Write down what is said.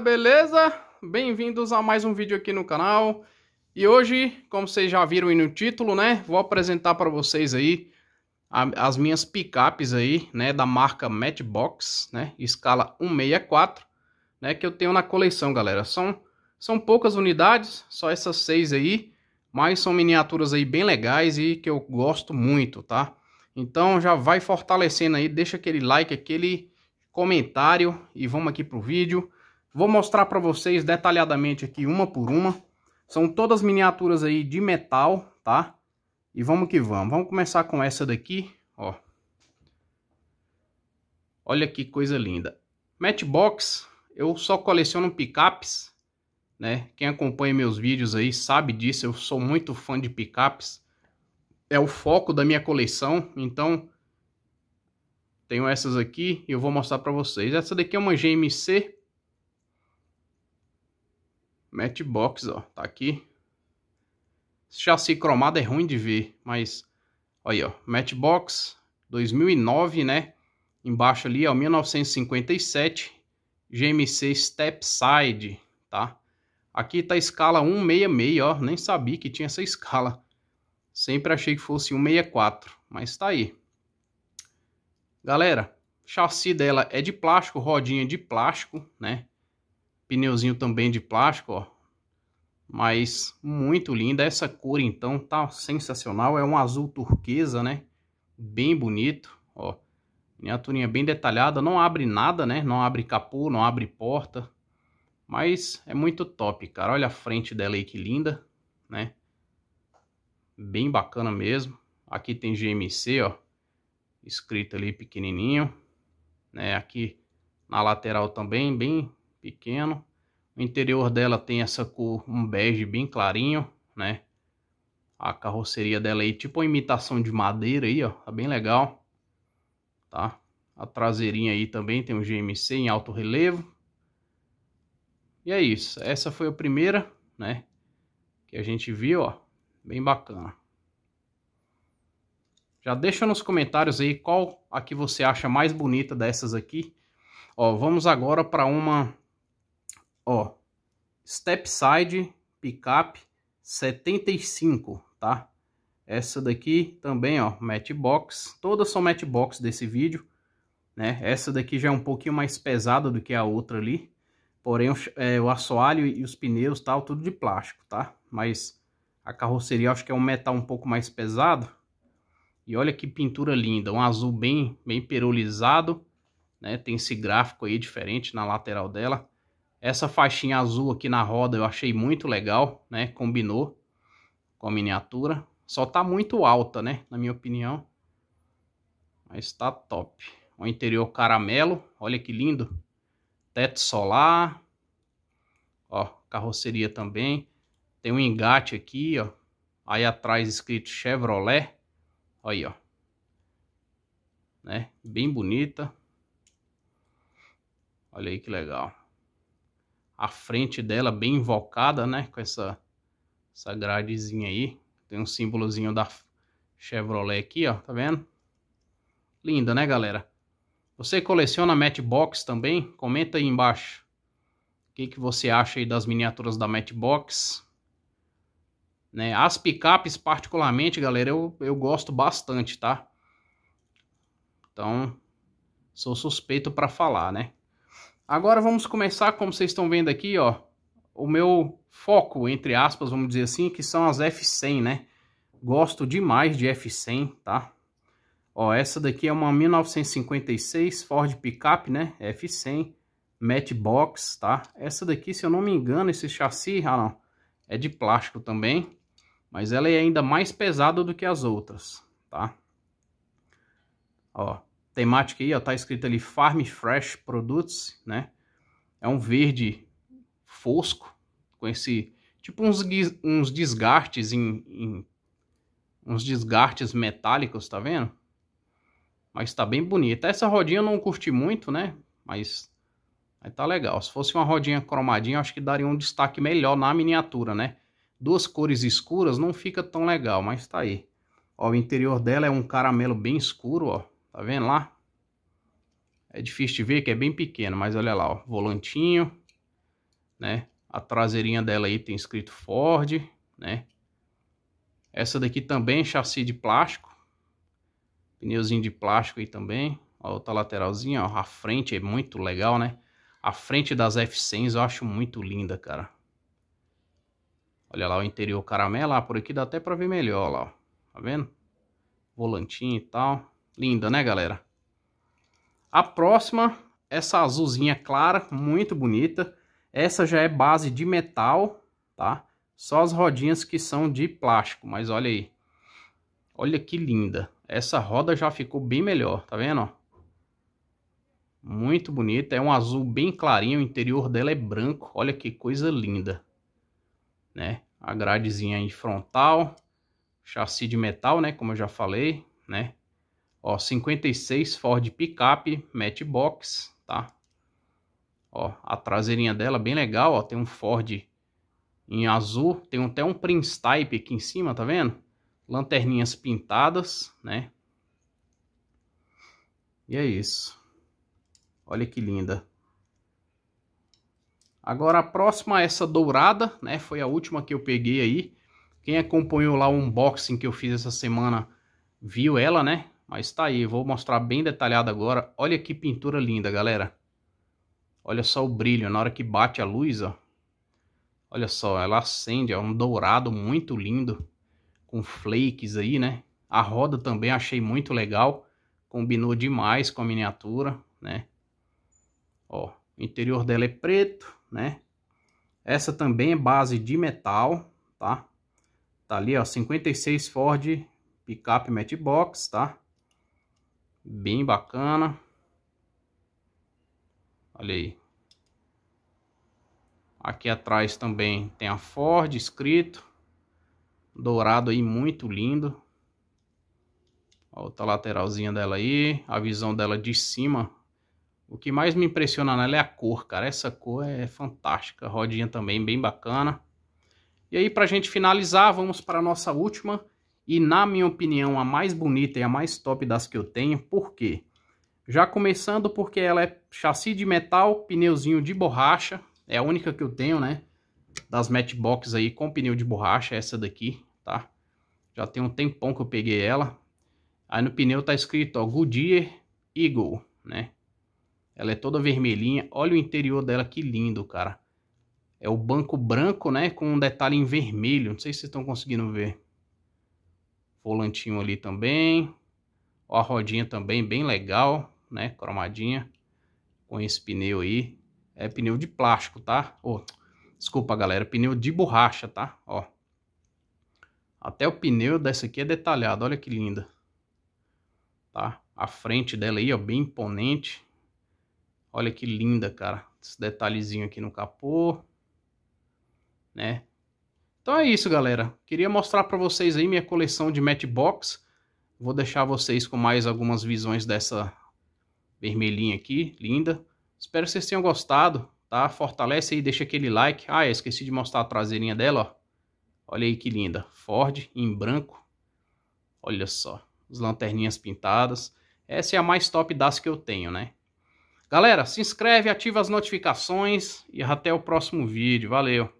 beleza? Bem-vindos a mais um vídeo aqui no canal. E hoje, como vocês já viram aí no título, né, vou apresentar para vocês aí a, as minhas picapes aí, né, da marca Matchbox, né, escala 164, né, que eu tenho na coleção, galera. São são poucas unidades, só essas seis aí, mas são miniaturas aí bem legais e que eu gosto muito, tá? Então já vai fortalecendo aí, deixa aquele like, aquele comentário e vamos aqui pro vídeo. Vou mostrar para vocês detalhadamente aqui uma por uma. São todas miniaturas aí de metal, tá? E vamos que vamos. Vamos começar com essa daqui, ó. Olha que coisa linda. Matchbox, eu só coleciono picapes, né? Quem acompanha meus vídeos aí sabe disso, eu sou muito fã de picapes. É o foco da minha coleção, então tenho essas aqui e eu vou mostrar para vocês. Essa daqui é uma GMC Matchbox, ó, tá aqui. Esse chassi cromado é ruim de ver, mas... Olha aí, ó, Matchbox 2009, né? Embaixo ali, ó, 1957. GMC Stepside, tá? Aqui tá a escala 166, ó. Nem sabia que tinha essa escala. Sempre achei que fosse 164, mas tá aí. Galera, chassi dela é de plástico, rodinha de plástico, né? Pneuzinho também de plástico, ó. Mas muito linda. Essa cor, então, tá sensacional. É um azul turquesa, né? Bem bonito, ó. Miniaturinha bem detalhada. Não abre nada, né? Não abre capô, não abre porta. Mas é muito top, cara. Olha a frente dela aí, que linda, né? Bem bacana mesmo. Aqui tem GMC, ó. Escrito ali pequenininho. Né? Aqui na lateral também, bem pequeno. O interior dela tem essa cor, um bege bem clarinho, né? A carroceria dela aí, tipo uma imitação de madeira aí, ó. Tá bem legal, tá? A traseirinha aí também tem um GMC em alto relevo. E é isso. Essa foi a primeira, né? Que a gente viu, ó. Bem bacana. Já deixa nos comentários aí qual a que você acha mais bonita dessas aqui. Ó, vamos agora para uma Ó, Stepside Pickup 75, tá? Essa daqui também, ó, matchbox. Todas são matchbox desse vídeo, né? Essa daqui já é um pouquinho mais pesada do que a outra ali. Porém, o, é, o assoalho e os pneus tal, tudo de plástico, tá? Mas a carroceria acho que é um metal um pouco mais pesado. E olha que pintura linda, um azul bem, bem perolizado, né? Tem esse gráfico aí diferente na lateral dela. Essa faixinha azul aqui na roda eu achei muito legal, né? Combinou com a miniatura. Só tá muito alta, né? Na minha opinião. Mas tá top. O interior caramelo, olha que lindo. Teto solar. Ó, carroceria também. Tem um engate aqui, ó. Aí atrás escrito Chevrolet. Aí, ó. Né? Bem bonita. Olha aí que legal a frente dela bem invocada, né? Com essa, essa gradezinha aí. Tem um símbolozinho da Chevrolet aqui, ó. Tá vendo? Linda, né, galera? Você coleciona Matchbox também? Comenta aí embaixo. O que, que você acha aí das miniaturas da Matchbox? Né? As picapes, particularmente, galera, eu, eu gosto bastante, tá? Então, sou suspeito para falar, né? Agora vamos começar, como vocês estão vendo aqui, ó, o meu foco, entre aspas, vamos dizer assim, que são as F100, né? Gosto demais de F100, tá? Ó, essa daqui é uma 1956 Ford Pickup, né? F100, Matchbox, tá? Essa daqui, se eu não me engano, esse chassi, ah não, é de plástico também, mas ela é ainda mais pesada do que as outras, tá? Ó, temática aí, ó, tá escrito ali Farm Fresh Products, né? É um verde fosco, com esse tipo uns, uns desgastes em, em uns desgastes metálicos, tá vendo? Mas tá bem bonita. Essa rodinha eu não curti muito, né? Mas aí tá legal. Se fosse uma rodinha cromadinha, acho que daria um destaque melhor na miniatura, né? Duas cores escuras não fica tão legal, mas tá aí. Ó, o interior dela é um caramelo bem escuro, ó. Tá vendo lá? É difícil de ver que é bem pequeno, mas olha lá, ó, volantinho, né? A traseirinha dela aí tem escrito Ford, né? Essa daqui também é chassi de plástico. Pneuzinho de plástico aí também. A outra lateralzinha, ó, a frente é muito legal, né? A frente das f 100 eu acho muito linda, cara. Olha lá o interior caramelo, ah, por aqui dá até pra ver melhor, lá, ó. Tá vendo? Volantinho e tal. Linda, né, galera? A próxima, essa azulzinha clara, muito bonita. Essa já é base de metal, tá? Só as rodinhas que são de plástico, mas olha aí. Olha que linda. Essa roda já ficou bem melhor, tá vendo? Muito bonita, é um azul bem clarinho, o interior dela é branco, olha que coisa linda. Né? A gradezinha aí frontal, chassi de metal, né, como eu já falei, né? Ó, 56 Ford picape Matchbox, tá? Ó, a traseirinha dela bem legal, ó, tem um Ford em azul, tem até um Prince Type aqui em cima, tá vendo? Lanterninhas pintadas, né? E é isso. Olha que linda. Agora a próxima, é essa dourada, né? Foi a última que eu peguei aí. Quem acompanhou lá o unboxing que eu fiz essa semana viu ela, né? Mas tá aí, vou mostrar bem detalhado agora. Olha que pintura linda, galera. Olha só o brilho, na hora que bate a luz, ó. Olha só, ela acende, é um dourado muito lindo. Com flakes aí, né? A roda também achei muito legal. Combinou demais com a miniatura, né? Ó, o interior dela é preto, né? Essa também é base de metal, tá? Tá ali, ó, 56 Ford picape matchbox, tá? Bem bacana. Olha aí. Aqui atrás também tem a Ford escrito. Dourado aí, muito lindo. A outra lateralzinha dela aí. A visão dela de cima. O que mais me impressiona nela é a cor, cara. Essa cor é fantástica. rodinha também bem bacana. E aí, para gente finalizar, vamos para a nossa última e na minha opinião a mais bonita e a mais top das que eu tenho, por quê? Já começando porque ela é chassi de metal, pneuzinho de borracha, é a única que eu tenho, né? Das Matchbox aí com pneu de borracha, essa daqui, tá? Já tem um tempão que eu peguei ela. Aí no pneu tá escrito, ó, Goodyear Eagle, né? Ela é toda vermelhinha, olha o interior dela, que lindo, cara. É o banco branco, né, com um detalhe em vermelho, não sei se vocês estão conseguindo ver volantinho ali também. Ó, a rodinha também bem legal, né? Cromadinha com esse pneu aí. É pneu de plástico, tá? Oh, desculpa, galera. Pneu de borracha, tá? Ó. Até o pneu dessa aqui é detalhado. Olha que linda. Tá? A frente dela aí, ó, bem imponente. Olha que linda, cara. Esse detalhezinho aqui no capô. Né? Então é isso, galera. Queria mostrar para vocês aí minha coleção de Matchbox. Vou deixar vocês com mais algumas visões dessa vermelhinha aqui, linda. Espero que vocês tenham gostado, tá? Fortalece aí, deixa aquele like. Ah, eu esqueci de mostrar a traseirinha dela, ó. Olha aí que linda. Ford em branco. Olha só, as lanterninhas pintadas. Essa é a mais top das que eu tenho, né? Galera, se inscreve, ativa as notificações e até o próximo vídeo. Valeu!